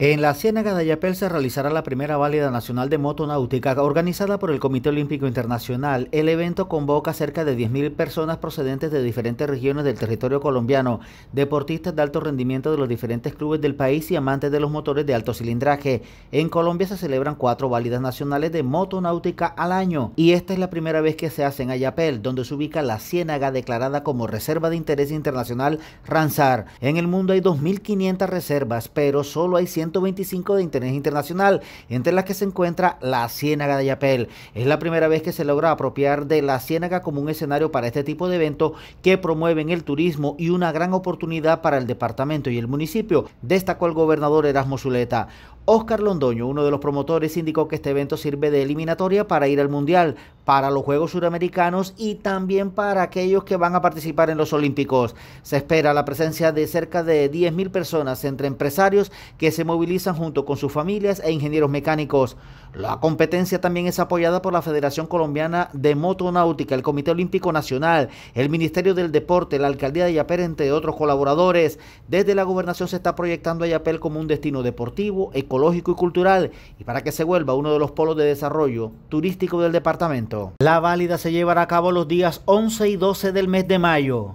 En la Ciénaga de Ayapel se realizará la primera válida nacional de motonáutica organizada por el Comité Olímpico Internacional. El evento convoca cerca de 10.000 personas procedentes de diferentes regiones del territorio colombiano, deportistas de alto rendimiento de los diferentes clubes del país y amantes de los motores de alto cilindraje. En Colombia se celebran cuatro válidas nacionales de motonáutica al año y esta es la primera vez que se hace en Ayapel, donde se ubica la Ciénaga declarada como Reserva de Interés Internacional RANSAR. En el mundo hay 2.500 reservas, pero solo hay 100 125 de interés internacional, entre las que se encuentra la Ciénaga de Yapel. Es la primera vez que se logra apropiar de la Ciénaga como un escenario para este tipo de eventos que promueven el turismo y una gran oportunidad para el departamento y el municipio, destacó el gobernador Erasmo Zuleta. Oscar Londoño, uno de los promotores, indicó que este evento sirve de eliminatoria para ir al Mundial, para los Juegos Suramericanos y también para aquellos que van a participar en los Olímpicos. Se espera la presencia de cerca de 10.000 personas entre empresarios que se movilizan junto con sus familias e ingenieros mecánicos. La competencia también es apoyada por la Federación Colombiana de Motonáutica, el Comité Olímpico Nacional, el Ministerio del Deporte, la Alcaldía de Yapel, entre otros colaboradores. Desde la gobernación se está proyectando a como un destino deportivo, económico, y cultural y para que se vuelva uno de los polos de desarrollo turístico del departamento. La válida se llevará a cabo los días 11 y 12 del mes de mayo.